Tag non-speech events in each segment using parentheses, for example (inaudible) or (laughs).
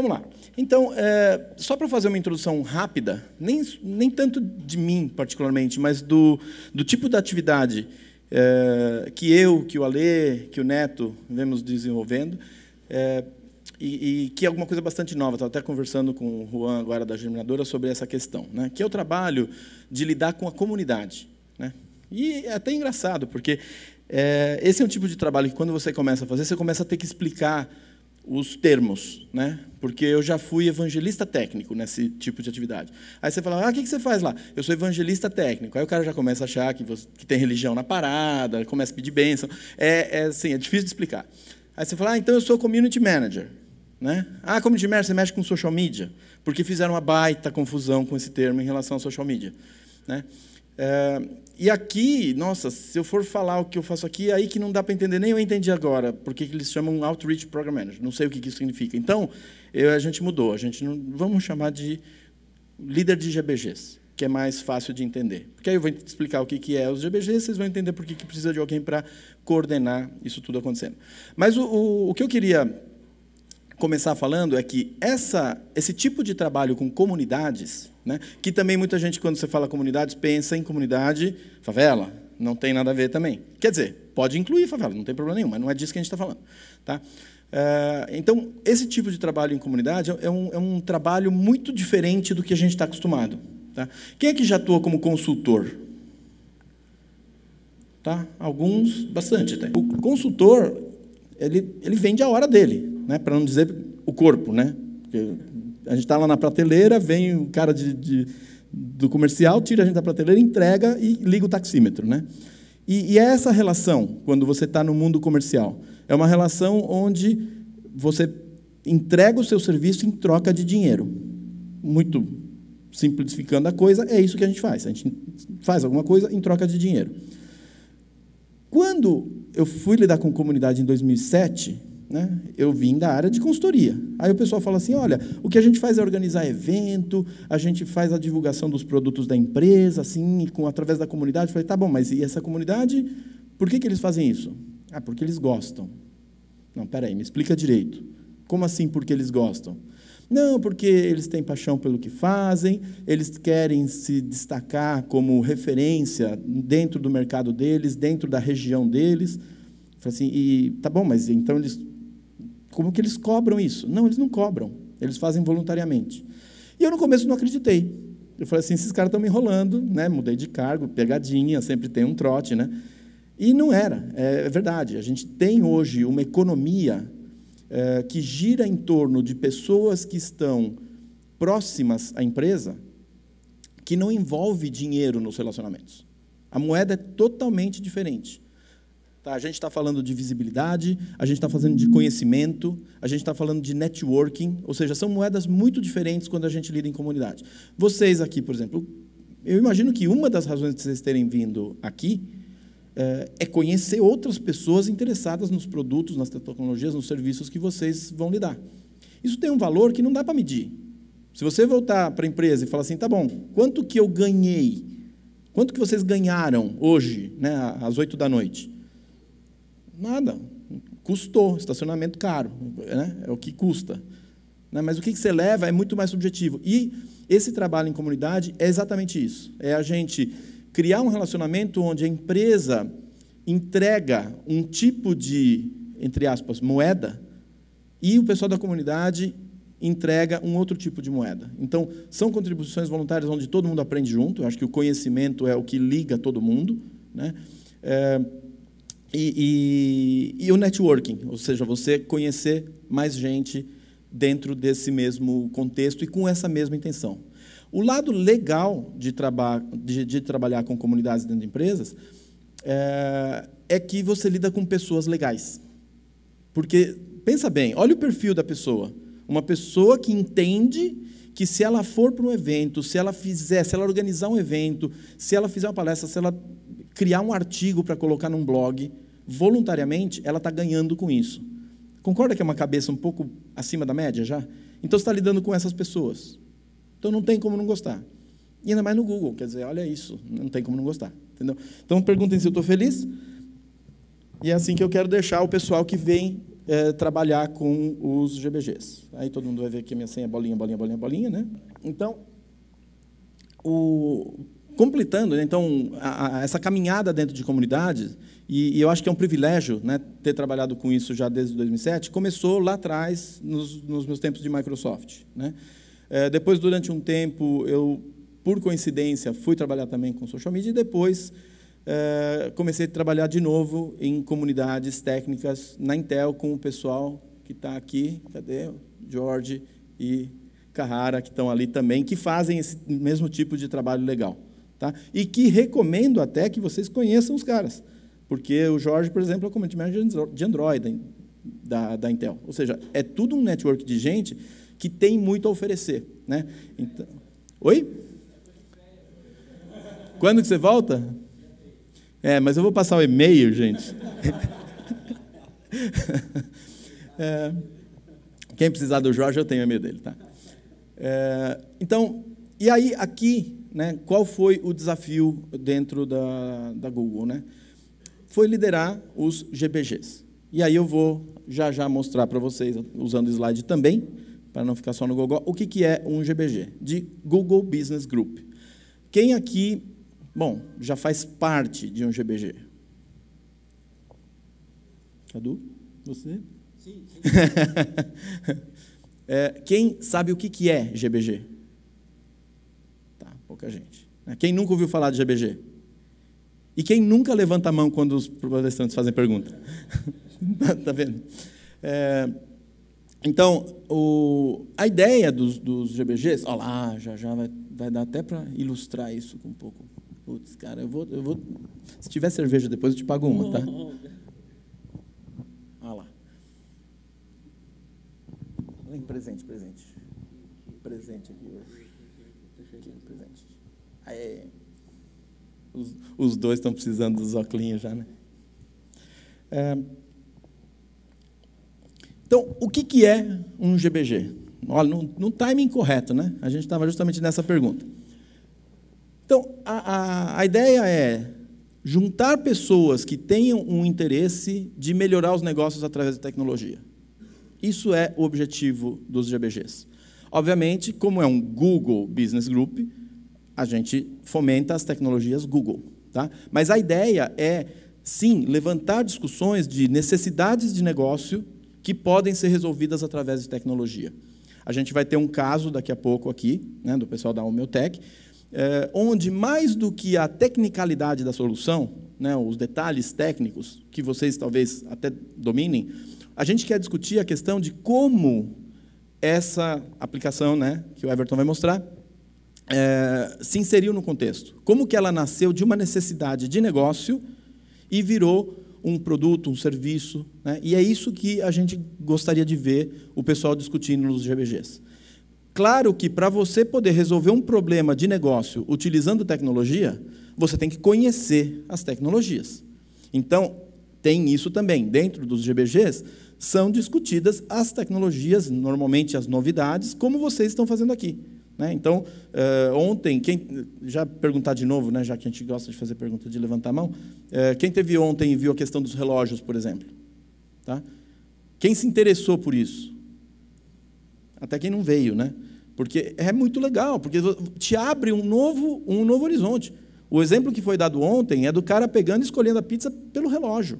Vamos lá. Então, é, só para fazer uma introdução rápida, nem, nem tanto de mim particularmente, mas do, do tipo da atividade é, que eu, que o Alê, que o Neto vemos desenvolvendo, é, e, e, que é alguma coisa bastante nova. Estava até conversando com o Juan agora da Germinadora sobre essa questão, né? que é o trabalho de lidar com a comunidade. Né? E é até engraçado, porque é, esse é um tipo de trabalho que, quando você começa a fazer, você começa a ter que explicar os termos, né? Porque eu já fui evangelista técnico nesse tipo de atividade. Aí você fala, ah, o que você faz lá? Eu sou evangelista técnico. Aí o cara já começa a achar que, você, que tem religião na parada, começa a pedir bênção. É, é assim, é difícil de explicar. Aí você fala, ah, então eu sou community manager. Né? Ah, community manager, você mexe com social media? Porque fizeram uma baita confusão com esse termo em relação ao social media. Né? É, e aqui, nossa, se eu for falar o que eu faço aqui, é aí que não dá para entender, nem eu entendi agora, porque eles chamam Outreach Program Manager, não sei o que isso significa. Então, eu, a gente mudou, a gente não, vamos chamar de líder de GBGs, que é mais fácil de entender. Porque aí eu vou explicar o que, que é os GBGs, vocês vão entender por que, que precisa de alguém para coordenar isso tudo acontecendo. Mas o, o, o que eu queria começar falando é que essa, esse tipo de trabalho com comunidades, né, que também muita gente, quando você fala comunidades, pensa em comunidade favela, não tem nada a ver também. Quer dizer, pode incluir favela, não tem problema nenhum, mas não é disso que a gente está falando. Tá? Eh, então, esse tipo de trabalho em comunidade é, é um, é um trabalho muito diferente do que a gente está acostumado. Tá? Quem é que já atua como consultor? Tá? Alguns, bastante até. O consultor, ele, ele vende a hora dele né? para não dizer o corpo. Né? Porque a gente está lá na prateleira, vem o cara de, de, do comercial, tira a gente da prateleira, entrega e liga o taxímetro. Né? E, e é essa relação, quando você está no mundo comercial. É uma relação onde você entrega o seu serviço em troca de dinheiro. Muito simplificando a coisa, é isso que a gente faz. A gente faz alguma coisa em troca de dinheiro. Quando eu fui lidar com comunidade em 2007, né? Eu vim da área de consultoria. Aí o pessoal fala assim: olha, o que a gente faz é organizar evento, a gente faz a divulgação dos produtos da empresa, assim, com, através da comunidade. Eu falei: tá bom, mas e essa comunidade? Por que, que eles fazem isso? Ah, porque eles gostam. Não, peraí, me explica direito. Como assim porque eles gostam? Não, porque eles têm paixão pelo que fazem, eles querem se destacar como referência dentro do mercado deles, dentro da região deles. falei assim, e tá bom, mas então eles como que eles cobram isso? Não, eles não cobram. Eles fazem voluntariamente. E eu no começo não acreditei. Eu falei assim, esses caras estão me enrolando, né? Mudei de cargo, pegadinha, sempre tem um trote, né? E não era, é, é, verdade. A gente tem hoje uma economia é, que gira em torno de pessoas que estão próximas à empresa, que não envolve dinheiro nos relacionamentos. A moeda é totalmente diferente. Tá, a gente está falando de visibilidade, a gente está falando de conhecimento, a gente está falando de networking, ou seja, são moedas muito diferentes quando a gente lida em comunidade. Vocês aqui, por exemplo, eu imagino que uma das razões de vocês terem vindo aqui é, é conhecer outras pessoas interessadas nos produtos, nas tecnologias, nos serviços que vocês vão lidar. Isso tem um valor que não dá para medir. Se você voltar para a empresa e falar assim, tá bom, quanto que eu ganhei? Quanto que vocês ganharam hoje, né, às oito da noite? Nada. Custou, estacionamento caro, né? é o que custa. Né? Mas o que você leva é muito mais subjetivo. E esse trabalho em comunidade é exatamente isso: é a gente criar um relacionamento onde a empresa entrega um tipo de, entre aspas, moeda, e o pessoal da comunidade entrega um outro tipo de moeda. Então, são contribuições voluntárias onde todo mundo aprende junto. Eu acho que o conhecimento é o que liga todo mundo. Né? É e, e, e, o networking, ou seja, você conhecer mais gente dentro desse mesmo contexto e com essa mesma intenção. O lado legal de, traba de, de trabalhar com comunidades dentro de empresas é, é que você lida com pessoas legais. Porque, pensa bem, olha o perfil da pessoa. Uma pessoa que entende que se ela for para um evento, se ela fizer, se ela organizar um evento, se ela fizer uma palestra, se ela criar um artigo para colocar num blog, voluntariamente, ela está ganhando com isso. Concorda que é uma cabeça um pouco acima da média já? Então você está lidando com essas pessoas. Então não tem como não gostar. E ainda mais no Google, quer dizer, olha isso, não tem como não gostar. Entendeu? Então perguntem se eu estou feliz. E é assim que eu quero deixar o pessoal que vem é, trabalhar com os GBGs. Aí todo mundo vai ver que a minha senha é bolinha, bolinha, bolinha, bolinha, né? Então, o, completando, né? então, a, a, essa caminhada dentro de comunidades, e, e, eu acho que é um privilégio né, ter trabalhado com isso já desde 2007, começou lá atrás, nos, nos meus tempos de Microsoft. Né? É, depois, durante um tempo, eu, por coincidência, fui trabalhar também com social media, e depois é, comecei a trabalhar de novo em comunidades técnicas na Intel com o pessoal que está aqui, cadê? George e Carrara, que estão ali também, que fazem esse mesmo tipo de trabalho legal. Tá? E que recomendo até que vocês conheçam os caras. Porque o Jorge, por exemplo, é o community manager de Android da, da Intel. Ou seja, é tudo um network de gente que tem muito a oferecer. Né? Então, oi? Quando que você volta? É, mas eu vou passar o e-mail, gente. (laughs) é, quem precisar do Jorge, eu tenho o e-mail dele. Tá? É, então, e aí aqui né, qual foi o desafio dentro da, da Google? Né? Foi liderar os GPGs. E aí eu vou já já mostrar para vocês, usando o slide também, para não ficar só no Google, o que, que é um GBG, de Google Business Group. Quem aqui, bom, já faz parte de um GBG? Cadu, você? Sim. sim. (laughs) é, quem sabe o que, que é GBG? Pouca gente. Né? Quem nunca ouviu falar de GBG? E quem nunca levanta a mão quando os palestrantes fazem pergunta? (laughs) tá vendo? É, então, o, a ideia dos, dos GBGs, olha lá, já, já vai, vai dar até para ilustrar isso um pouco. Putz, cara, eu vou, eu vou. Se tiver cerveja depois, eu te pago uma, tá? Olha lá. Presente, presente. Presente aqui hoje. Aê. Os, os dois estão precisando dos óculos já, né? É. Então, o que, que é um GBG? Olha, no, no timing correto, né? A gente estava justamente nessa pergunta. Então, a, a, a ideia é juntar pessoas que tenham um interesse de melhorar os negócios através da tecnologia. Isso é o objetivo dos GBGs. Obviamente, como é um Google Business Group, a gente fomenta as tecnologias Google. Tá? Mas a ideia é, sim, levantar discussões de necessidades de negócio que podem ser resolvidas através de tecnologia. A gente vai ter um caso daqui a pouco aqui, né, do pessoal da Homeotech, é, eh, onde mais do que a tecnicalidade da solução, né, os detalhes técnicos, que vocês talvez até dominem, a gente quer discutir a questão de como essa aplicação, né, que o Everton vai mostrar, é, se inseriu no contexto. Como que ela nasceu de uma necessidade de negócio e virou um produto, um serviço. Né? E é isso que a gente gostaria de ver o pessoal discutindo nos GBGs. Claro que para você poder resolver um problema de negócio utilizando tecnologia, você tem que conhecer as tecnologias. Então, tem isso também. Dentro dos GBGs, são discutidas as tecnologias, normalmente as novidades, como vocês estão fazendo aqui. Né? Então, uh, ontem, quem já perguntar de novo, né, já que a gente gosta de fazer pergunta de levantar a mão, uh, quem teve ontem e viu a questão dos relógios, por exemplo? Tá? Quem se interessou por isso? Até quem não veio, né? Porque é muito legal, porque te abre um novo, um novo horizonte. O exemplo que foi dado ontem é do cara pegando e escolhendo a pizza pelo relógio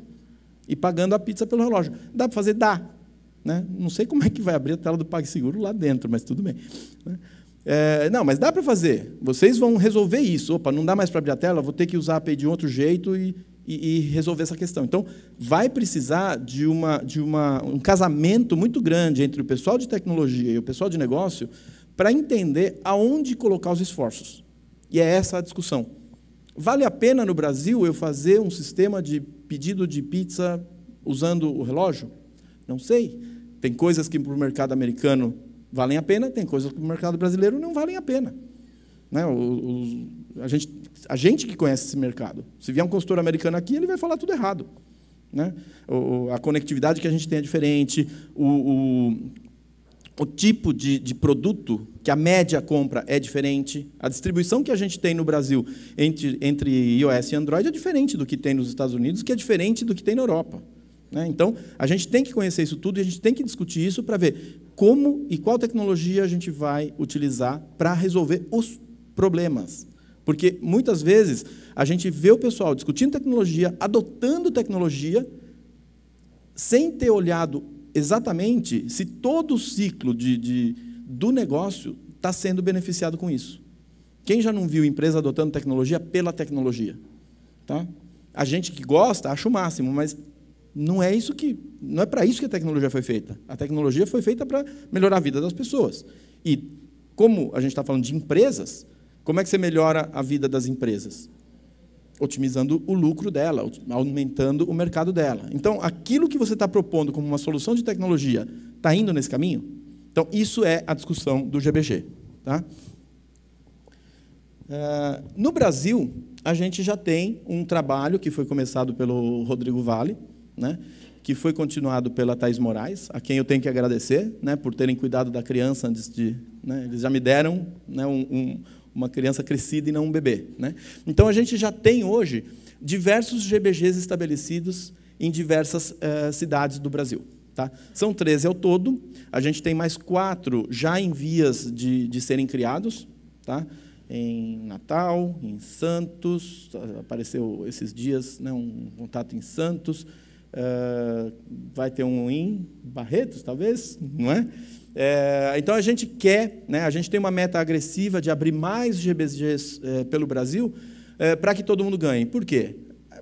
e pagando a pizza pelo relógio. Dá para fazer? Dá. Né? Não sei como é que vai abrir a tela do PagSeguro lá dentro, mas tudo bem. Né? É, não, mas dá para fazer. Vocês vão resolver isso. Opa, não dá mais para abrir a tela, vou ter que usar a API de outro jeito e, e, e, resolver essa questão. Então, vai precisar de, uma, de uma, um casamento muito grande entre o pessoal de tecnologia e o pessoal de negócio para entender aonde colocar os esforços. E é essa a discussão. Vale a pena no Brasil eu fazer um sistema de pedido de pizza usando o relógio? Não sei. Tem coisas que para o mercado americano valem a pena, tem coisas que o mercado brasileiro não valem a pena. Né? a, gente, a gente que conhece esse mercado. Se vier um consultor americano aqui, ele vai falar tudo errado. Né? O, a conectividade que a gente tem é diferente, o, o, o tipo de, de produto que a média compra é diferente, a distribuição que a gente tem no Brasil entre, entre iOS e Android é diferente do que tem nos Estados Unidos, que é diferente do que tem na Europa. Né? Então, a gente tem que conhecer isso tudo e a gente tem que discutir isso para ver como e qual tecnologia a gente vai utilizar para resolver os problemas. Porque muitas vezes a gente vê o pessoal discutindo tecnologia, adotando tecnologia, sem ter olhado exatamente se todo o ciclo de, de do negócio está sendo beneficiado com isso. Quem já não viu empresa adotando tecnologia pela tecnologia? Tá? A gente que gosta acha o máximo, mas não é isso que não é para isso que a tecnologia foi feita. A tecnologia foi feita para melhorar a vida das pessoas. E como a gente está falando de empresas, como é que você melhora a vida das empresas? Otimizando o lucro dela, aumentando o mercado dela. Então, aquilo que você está propondo como uma solução de tecnologia está indo nesse caminho? Então, isso é a discussão do GBG. Tá? Eh, no Brasil, a gente já tem um trabalho que foi começado pelo Rodrigo Vale, né? que foi continuado pela Thais Moraes, a quem eu tenho que agradecer né, por terem cuidado da criança antes de. Né, eles já me deram né, um, um, uma criança crescida e não um bebê. Né? Então a gente já tem hoje diversos GBGs estabelecidos em diversas eh, cidades do Brasil. Tá? São 13 ao todo, a gente tem mais quatro já em vias de, de serem criados. Tá? em Natal, em Santos, apareceu esses dias né, um contato em Santos, Uh, vai ter um em Barretos, talvez, não é? é? então a gente quer, né, a gente tem uma meta agressiva de abrir mais GBGs eh, pelo Brasil eh, para que todo mundo ganhe. Por quê?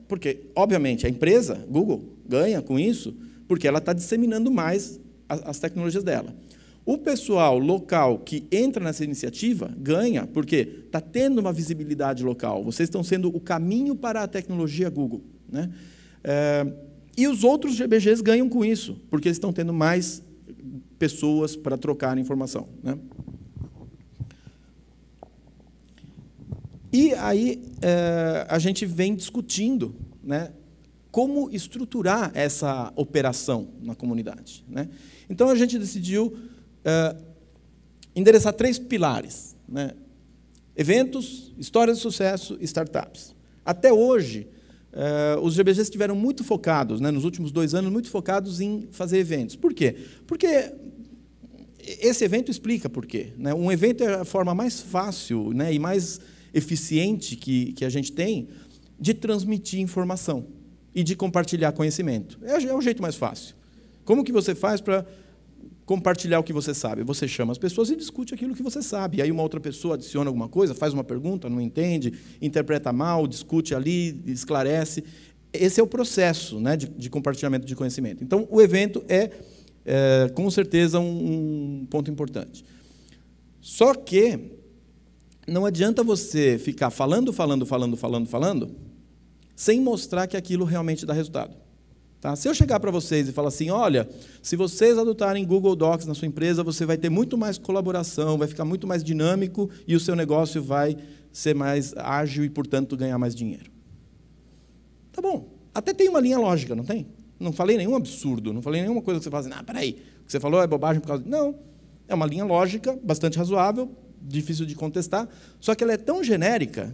Porque, obviamente, a empresa, Google, ganha com isso porque ela está disseminando mais as, as tecnologias dela. O pessoal local que entra nessa iniciativa ganha, porque está tendo uma visibilidade local. Vocês estão sendo o caminho para a tecnologia Google. Né? E os outros GBGs ganham com isso, porque eles estão tendo mais pessoas para trocar informação. Né? E aí é, a gente vem discutindo né, como estruturar essa operação na comunidade. Né? Então a gente decidiu é, endereçar três pilares: né? eventos, histórias de sucesso e startups. Até hoje, Uh, os GBGs estiveram muito focados, né, nos últimos dois anos, muito focados em fazer eventos. Por quê? Porque esse evento explica por quê. Né? Um evento é a forma mais fácil né, e mais eficiente que, que a gente tem de transmitir informação e de compartilhar conhecimento. É, é o jeito mais fácil. Como que você faz para compartilhar o que você sabe. Você chama as pessoas e discute aquilo que você sabe. E aí uma outra pessoa adiciona alguma coisa, faz uma pergunta, não entende, interpreta mal, discute ali, esclarece. Esse é o processo né, de, de compartilhamento de conhecimento. Então, o evento é, é com certeza, um, um ponto importante. Só que não adianta você ficar falando, falando, falando, falando, falando, sem mostrar que aquilo realmente dá resultado. Tá? Se eu chegar para vocês e falar assim, olha, se vocês adotarem Google Docs na sua empresa, você vai ter muito mais colaboração, vai ficar muito mais dinâmico e o seu negócio vai ser mais ágil e, portanto, ganhar mais dinheiro. Tá bom. Até tem uma linha lógica, não tem? Não falei nenhum absurdo, não falei nenhuma coisa que você fala assim, ah, peraí, o que você falou é bobagem por causa... De... Não, é uma linha lógica, bastante razoável, difícil de contestar, só que ela é tão genérica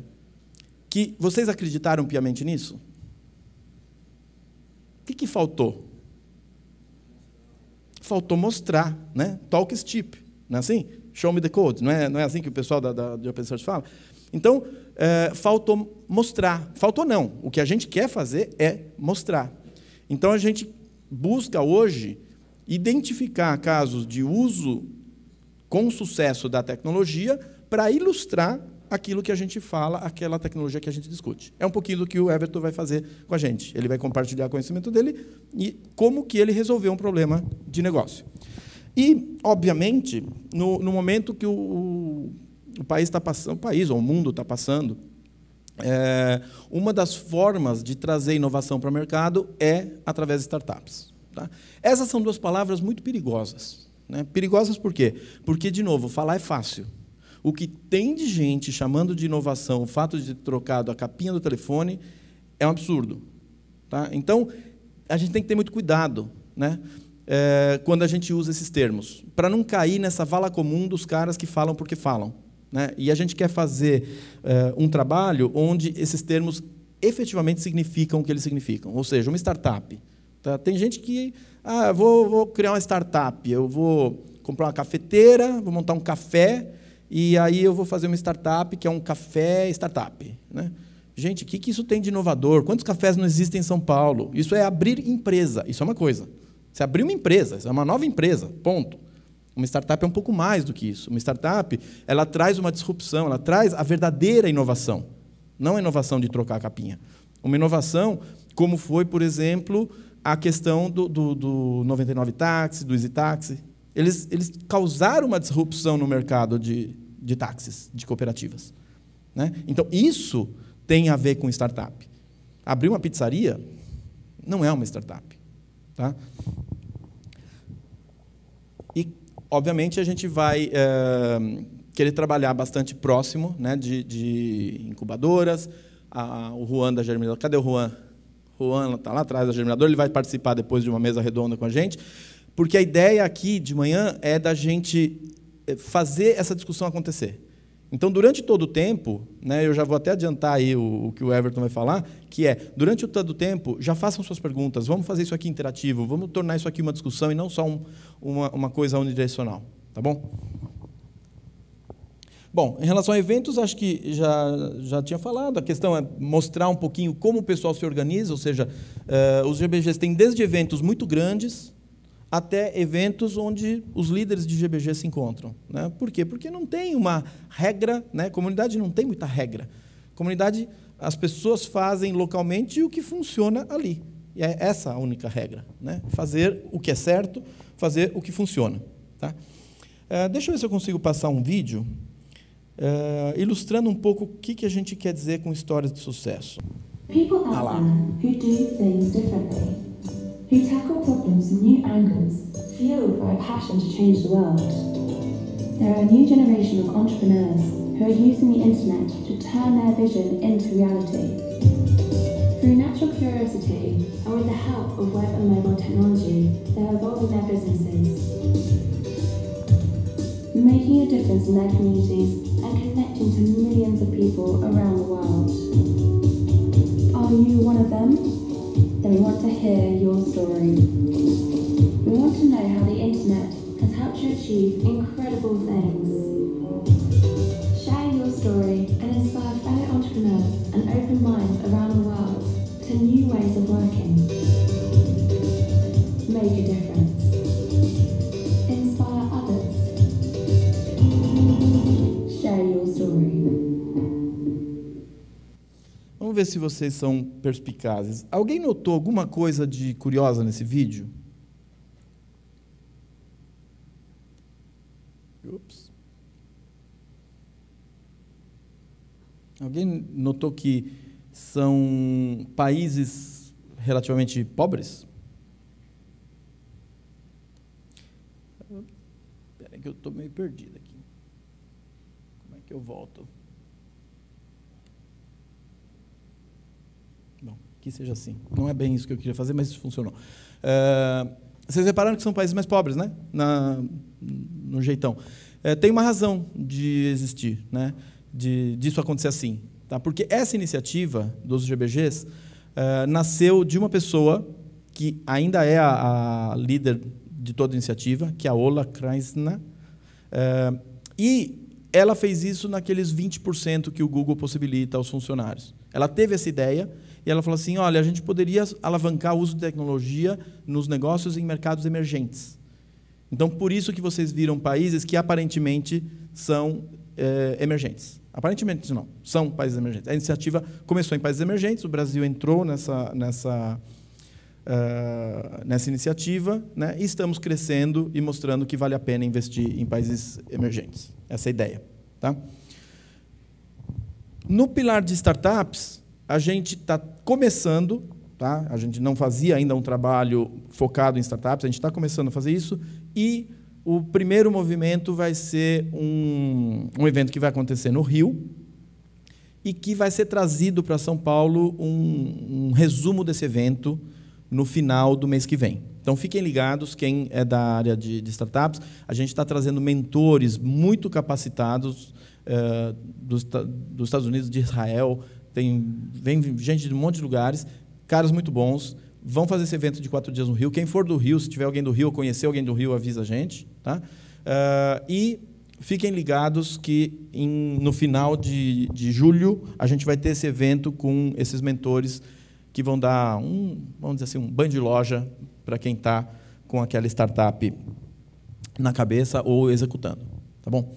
que vocês acreditaram piamente nisso? que, que faltou? Faltou mostrar, né? Talk steep, não é assim? Show me the code, não é, não é assim que o pessoal da, da, de Open Source fala? Então, é, faltou mostrar. Faltou não. O que a gente quer fazer é mostrar. Então, a gente busca hoje identificar casos de uso com sucesso da tecnologia para ilustrar aquilo que a gente fala, aquela tecnologia que a gente discute. É um pouquinho do que o Everton vai fazer com a gente. Ele vai compartilhar o conhecimento dele e como que ele resolveu um problema de negócio. E, obviamente, no, no momento que o, o, o país está passando, o país ou o mundo está passando, é, uma das formas de trazer inovação para o mercado é através de startups. Tá? Essas são duas palavras muito perigosas. Né? Perigosas por quê? Porque, de novo, falar é fácil. O que tem de gente chamando de inovação o fato de ter trocado a capinha do telefone é um absurdo. Tá? Então, a gente tem que ter muito cuidado né? É, quando a gente usa esses termos, para não cair nessa vala comum dos caras que falam porque falam. Né? E a gente quer fazer é, um trabalho onde esses termos efetivamente significam o que eles significam. Ou seja, uma startup. Tá? Tem gente que. Ah, vou, vou criar uma startup, eu vou comprar uma cafeteira, vou montar um café e aí eu vou fazer uma startup que é um café startup. Né? Gente, o que, que isso tem de inovador? Quantos cafés não existem em São Paulo? Isso é abrir empresa, isso é uma coisa. Você abriu uma empresa, é uma nova empresa, ponto. Uma startup é um pouco mais do que isso. Uma startup, ela traz uma disrupção, ela traz a verdadeira inovação. Não a inovação de trocar a capinha. Uma inovação como foi, por exemplo, a questão do, do, do 99 táxi, do Easy Táxi, eles, eles causaram uma disrupção no mercado de, de táxis, de cooperativas. Né? Então, isso tem a ver com startup. Abrir uma pizzaria não é uma startup. Tá? E, obviamente, a gente vai é, querer trabalhar bastante próximo né, de, de incubadoras. A, o Juan da Germinadora. Cadê o Juan? Juan está lá atrás da Germinadora. Ele vai participar depois de uma mesa redonda com a gente. Porque a ideia aqui de manhã é da gente eh, fazer essa discussão acontecer. Então, durante todo o tempo, né, eu já vou até adiantar aí o, o, que o Everton vai falar, que é, durante todo o tempo, já façam suas perguntas, vamos fazer isso aqui interativo, vamos tornar isso aqui uma discussão e não só um, uma, uma, coisa unidirecional, tá bom? Bom, em relação a eventos, acho que já, já tinha falado, a questão é mostrar um pouquinho como o pessoal se organiza, ou seja, uh, os GBGs têm desde eventos muito grandes, até eventos onde os líderes de GBG se encontram. Né? Por quê? Porque não tem uma regra, né? comunidade não tem muita regra. Comunidade, as pessoas fazem localmente o que funciona ali. E é essa a única regra. Né? Fazer o que é certo, fazer o que funciona. Tá? É, deixa eu ver se eu consigo passar um vídeo é, ilustrando um pouco o que, que a gente quer dizer com histórias de sucesso. People tá out there who do things differently We tackle problems from new angles, fueled by a passion to change the world. There are a new generation of entrepreneurs who are using the internet to turn their vision into reality. Through natural curiosity and with the help of web and mobile technology, they're evolving their businesses, making a difference in their communities and connecting to millions of people around the world. Are you one of them? we want to hear your story. We want to know how the internet has helped you achieve incredible things. Vamos ver se vocês são perspicazes. Alguém notou alguma coisa de curiosa nesse vídeo? Ups. Alguém notou que são países relativamente pobres? Espera que eu estou meio perdido aqui. Como é que eu volto? que seja assim. Não é bem isso que eu queria fazer, mas isso funcionou. É, vocês repararam que são países mais pobres, né? Na, no jeitão. É, tem uma razão de existir, né? De, disso acontecer assim. Tá? Porque essa iniciativa dos GBGs é, ah, nasceu de uma pessoa que ainda é a, a, líder de toda a iniciativa, que é a Ola Kreisner. Ah, e ela fez isso naqueles 20% que o Google possibilita aos funcionários. Ela teve essa ideia e ela falou assim: olha, a gente poderia alavancar o uso de tecnologia nos negócios em mercados emergentes. Então, por isso que vocês viram países que aparentemente são eh, emergentes. Aparentemente não, são países emergentes. A iniciativa começou em países emergentes, o Brasil entrou nessa, nessa, uh, nessa iniciativa, né? e estamos crescendo e mostrando que vale a pena investir em países emergentes. Essa é a ideia. Tá? No pilar de startups, a gente está começando, tá? a gente não fazia ainda um trabalho focado em startups, a gente está começando a fazer isso, e o primeiro movimento vai ser um, um evento que vai acontecer no Rio, e que vai ser trazido para São Paulo um, um, resumo desse evento no final do mês que vem. Então fiquem ligados, quem é da área de, de startups, a gente está trazendo mentores muito capacitados eh, dos, dos, Estados Unidos, de Israel, tem, vem gente de um monte de lugares, caras muito bons. Vão fazer esse evento de quatro dias no Rio. Quem for do Rio, se tiver alguém do Rio, conhecer alguém do Rio, avisa a gente. Tá? Uh, e fiquem ligados que em, no final de, de julho a gente vai ter esse evento com esses mentores que vão dar um, vamos dizer assim, um banho de loja para quem está com aquela startup na cabeça ou executando, tá bom?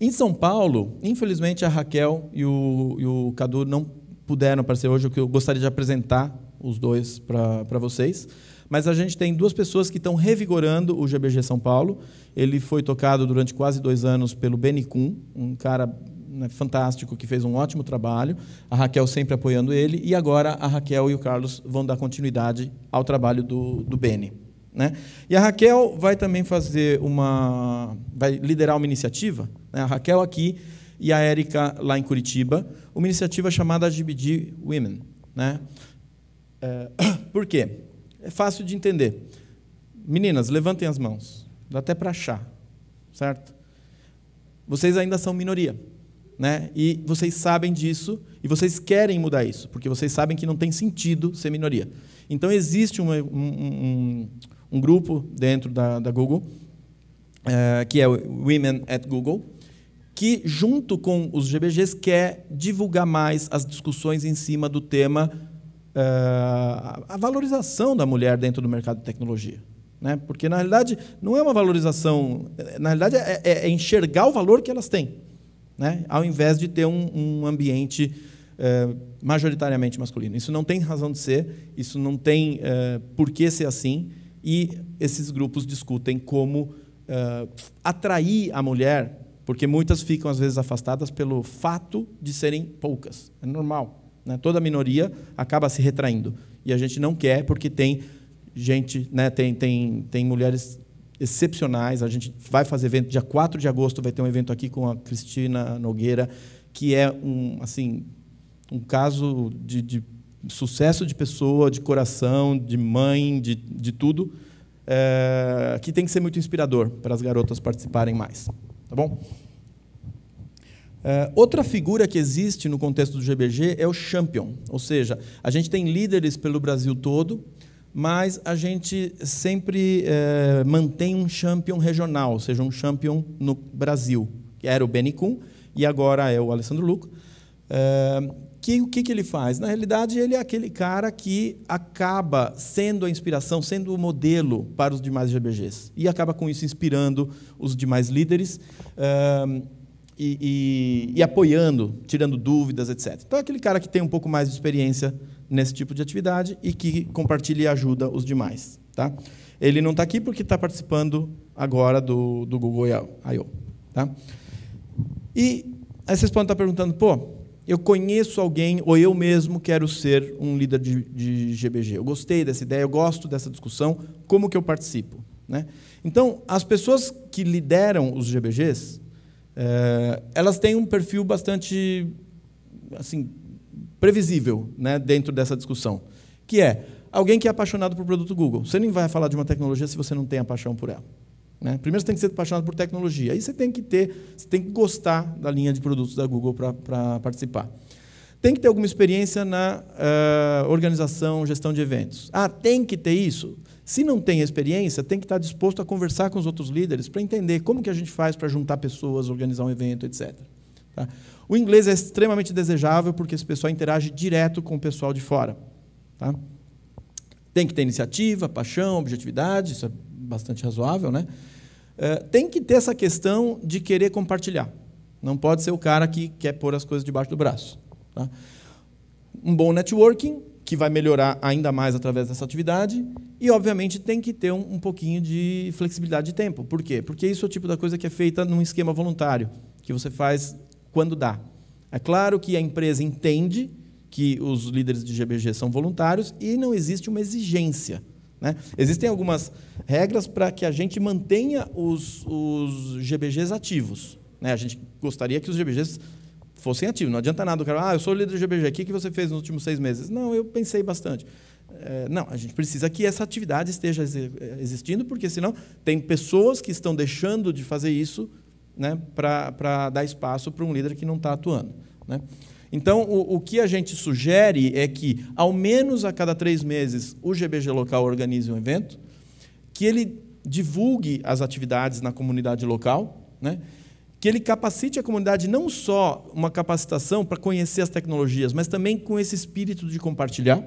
Em São Paulo, infelizmente a Raquel e o, e o Cadu não puderam aparecer hoje, o que eu gostaria de apresentar os dois para vocês. Mas a gente tem duas pessoas que estão revigorando o GBG São Paulo. Ele foi tocado durante quase dois anos pelo Benicum, um cara né, fantástico que fez um ótimo trabalho. A Raquel sempre apoiando ele. E agora a Raquel e o Carlos vão dar continuidade ao trabalho do, do Beni. Né? E a Raquel vai também fazer uma. vai liderar uma iniciativa. Né? A Raquel aqui e a Érica lá em Curitiba, uma iniciativa chamada GBD Women. Né? É, (coughs) por quê? É fácil de entender. Meninas, levantem as mãos. Dá até para achar, certo? Vocês ainda são minoria. Né? E vocês sabem disso e vocês querem mudar isso, porque vocês sabem que não tem sentido ser minoria. Então existe um, um, um grupo dentro da, da Google é, que é Women at Google, que, junto com os GBGs, quer divulgar mais as discussões em cima do tema uh, a valorização da mulher dentro do mercado de tecnologia. Né? Porque, na realidade, não é uma valorização, eh, na realidade, é, é, é enxergar o valor que elas têm, né? ao invés de ter um, um ambiente uh, majoritariamente masculino. Isso não tem razão de ser, isso não tem uh, por que ser assim, e esses grupos discutem como atrair a mulher porque muitas ficam, às vezes, afastadas pelo fato de serem poucas. É normal. Né? Toda minoria acaba se retraindo. E a gente não quer porque tem gente, né, tem, tem, tem mulheres excepcionais. A gente vai fazer evento, dia 4 de agosto vai ter um evento aqui com a Cristina Nogueira, que é um, assim, um caso de, de sucesso de pessoa, de coração, de mãe, de, de tudo, é, que tem que ser muito inspirador para as garotas participarem mais. Tá bom? Eh, outra figura que existe no contexto do GBG é o champion, ou seja, a gente tem líderes pelo Brasil todo, mas a gente sempre eh, mantém um champion regional, ou seja, um champion no Brasil, que era o Benny Kuhn e agora é o Alessandro Luco, eh, que o que, que ele faz? Na realidade, ele é aquele cara que acaba sendo a inspiração, sendo o modelo para os demais GBGs. E acaba com isso inspirando os demais líderes um, e, e, e apoiando, tirando dúvidas, etc. Então, é aquele cara que tem um pouco mais de experiência nesse tipo de atividade e que compartilha e ajuda os demais. Tá? Ele não está aqui porque está participando agora do, do Google I.O. Tá? E aí vocês podem estar tá perguntando, pô, eu conheço alguém, ou eu mesmo quero ser um líder de, de GBG. Eu gostei dessa ideia, eu gosto dessa discussão, como que eu participo? Né? Então, as pessoas que lideram os GBGs, é, eh, elas têm um perfil bastante assim, previsível né, dentro dessa discussão, que é alguém que é apaixonado por produto Google. Você nem vai falar de uma tecnologia se você não tem a paixão por ela. Né? Primeiro você tem que ser apaixonado por tecnologia. Aí você tem que ter, você tem que gostar da linha de produtos da Google para participar. Tem que ter alguma experiência na uh, organização, gestão de eventos. Ah, tem que ter isso? Se não tem experiência, tem que estar disposto a conversar com os outros líderes para entender como que a gente faz para juntar pessoas, organizar um evento, etc. Tá? O inglês é extremamente desejável porque esse pessoal interage direto com o pessoal de fora. Tá? Tem que ter iniciativa, paixão, objetividade, isso é bastante razoável, né? Eh, tem que ter essa questão de querer compartilhar. Não pode ser o cara que quer pôr as coisas debaixo do braço. Tá? Um bom networking, que vai melhorar ainda mais através dessa atividade, e, obviamente, tem que ter um, um pouquinho de flexibilidade de tempo. Por quê? Porque isso é o tipo da coisa que é feita num esquema voluntário, que você faz quando dá. É claro que a empresa entende que os líderes de GBG são voluntários e não existe uma exigência né? Existem algumas regras para que a gente mantenha os, os GBGs ativos. Né? A gente gostaria que os GBGs fossem ativos. Não adianta nada o cara, ah, eu sou o líder do GBG, o que você fez nos últimos seis meses? Não, eu pensei bastante. É, não, a gente precisa que essa atividade esteja eh, existindo, porque senão tem pessoas que estão deixando de fazer isso né, para dar espaço para um líder que não está atuando. Né? Então, o, o, que a gente sugere é que, ao menos a cada três meses, o GBG local organize um evento, que ele divulgue as atividades na comunidade local, né? que ele capacite a comunidade não só uma capacitação para conhecer as tecnologias, mas também com esse espírito de compartilhar,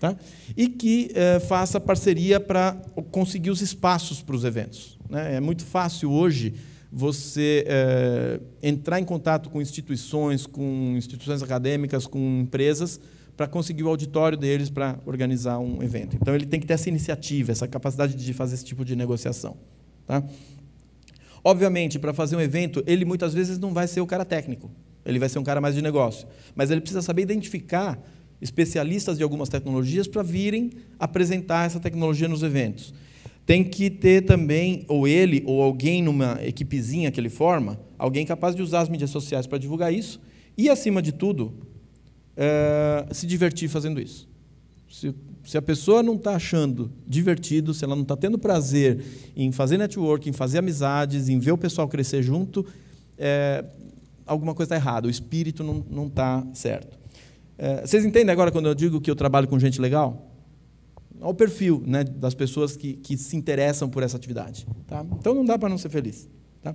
tá? e que eh, faça parceria para conseguir os espaços para os eventos. Né? É muito fácil hoje você é, entrar em contato com instituições, com instituições acadêmicas, com empresas, para conseguir o auditório deles para organizar um evento. Então, ele tem que ter essa iniciativa, essa capacidade de fazer esse tipo de negociação. Tá? Obviamente, para fazer um evento, ele muitas vezes não vai ser o cara técnico, ele vai ser um cara mais de negócio. Mas ele precisa saber identificar especialistas de algumas tecnologias para virem apresentar essa tecnologia nos eventos tem que ter também, ou ele, ou alguém numa equipezinha que ele forma, alguém capaz de usar as mídias sociais para divulgar isso e, acima de tudo, é, se divertir fazendo isso. Se, se a pessoa não está achando divertido, se ela não está tendo prazer em fazer networking, em fazer amizades, em ver o pessoal crescer junto, é, alguma coisa está errada, o espírito não está certo. É, vocês entendem agora quando eu digo que eu trabalho com gente legal? ao perfil né, das pessoas que, que se interessam por essa atividade. Tá? Então não dá para não ser feliz. Tá?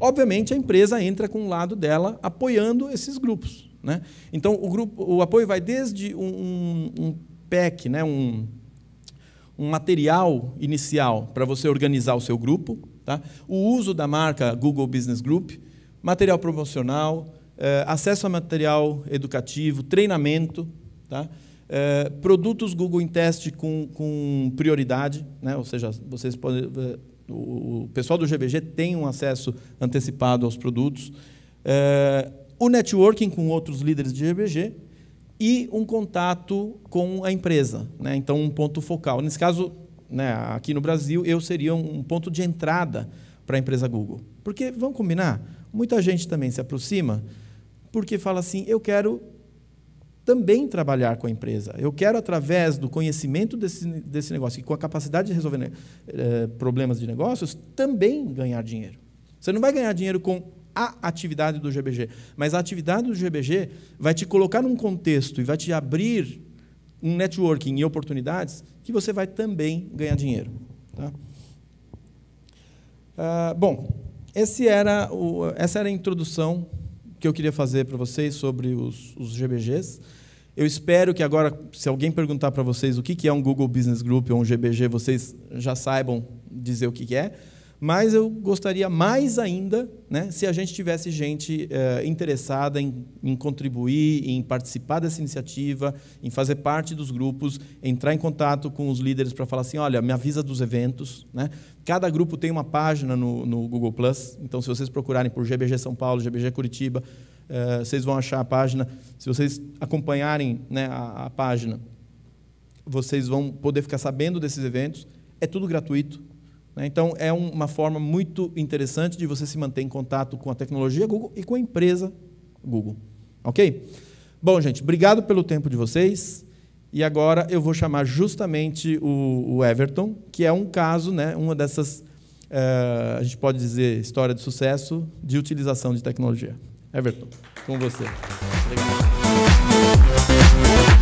Obviamente, a empresa entra com o lado dela apoiando esses grupos. Né? Então, o, grupo, o apoio vai desde um, um, um PEC, né? um, um material inicial para você organizar o seu grupo, tá? o uso da marca Google Business Group, material promocional, eh, acesso a material educativo, treinamento. Tá? É, produtos Google em teste com, com prioridade, né? ou seja, vocês podem, é, o pessoal do GBG tem um acesso antecipado aos produtos. É, o networking com outros líderes de GBG e um contato com a empresa, né? então um ponto focal. Nesse caso, né, aqui no Brasil, eu seria um ponto de entrada para a empresa Google. Porque, vamos combinar, muita gente também se aproxima porque fala assim, eu quero também trabalhar com a empresa. Eu quero, através do conhecimento desse, desse negócio e com a capacidade de resolver né, eh, problemas de negócios, também ganhar dinheiro. Você não vai ganhar dinheiro com a atividade do GBG, mas a atividade do GBG vai te colocar num contexto e vai te abrir um networking e oportunidades que você vai também ganhar dinheiro. Tá? Ah, bom, esse era o, essa era a introdução que eu queria fazer para vocês sobre os, os, GBGs. Eu espero que agora, se alguém perguntar para vocês o que é um Google Business Group ou um GBG, vocês já saibam dizer o que é. Mas eu gostaria mais ainda né, se a gente tivesse gente eh, interessada em, em, contribuir, em participar dessa iniciativa, em fazer parte dos grupos, entrar em contato com os líderes para falar assim: olha, me avisa dos eventos. Né? Cada grupo tem uma página no, no Google Plus, então se vocês procurarem por GBG São Paulo, GBG Curitiba, eh, vocês vão achar a página. Se vocês acompanharem né, a, a página, vocês vão poder ficar sabendo desses eventos. É tudo gratuito né? Então, é uma forma muito interessante de você se manter em contato com a tecnologia Google e com a empresa Google. Ok? Bom, gente, obrigado pelo tempo de vocês. E agora eu vou chamar justamente o, o Everton, que é um caso, né, uma dessas, uh, a gente pode dizer, história de sucesso de utilização de tecnologia. Everton, com você. Obrigado.